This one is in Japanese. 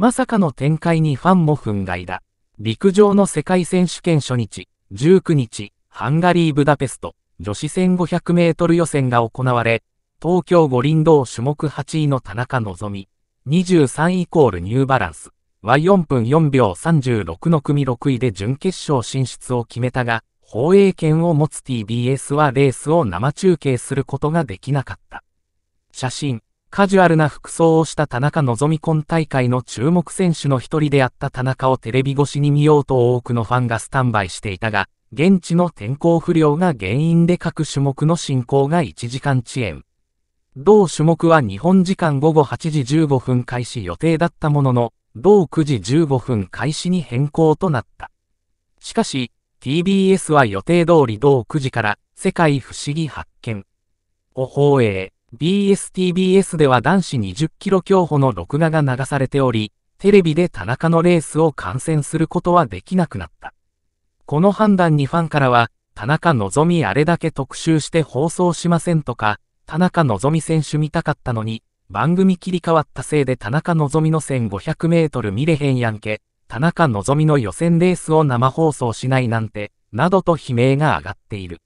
まさかの展開にファンも憤慨だ。陸上の世界選手権初日、19日、ハンガリー・ブダペスト、女子1500メートル予選が行われ、東京五輪道種目8位の田中望実、23イコールニューバランス、は4分4秒36の組6位で準決勝進出を決めたが、放映権を持つ TBS はレースを生中継することができなかった。写真、カジュアルな服装をした田中希み今大会の注目選手の一人であった田中をテレビ越しに見ようと多くのファンがスタンバイしていたが、現地の天候不良が原因で各種目の進行が1時間遅延。同種目は日本時間午後8時15分開始予定だったものの、同9時15分開始に変更となった。しかし、TBS は予定通り同9時から、世界不思議発見お放映。BSTBS では男子20キロ競歩の録画が流されており、テレビで田中のレースを観戦することはできなくなった。この判断にファンからは、田中希実あれだけ特集して放送しませんとか、田中希実選手見たかったのに、番組切り替わったせいで田中希実の1500メートル見れへんやんけ、田中希実の予選レースを生放送しないなんて、などと悲鳴が上がっている。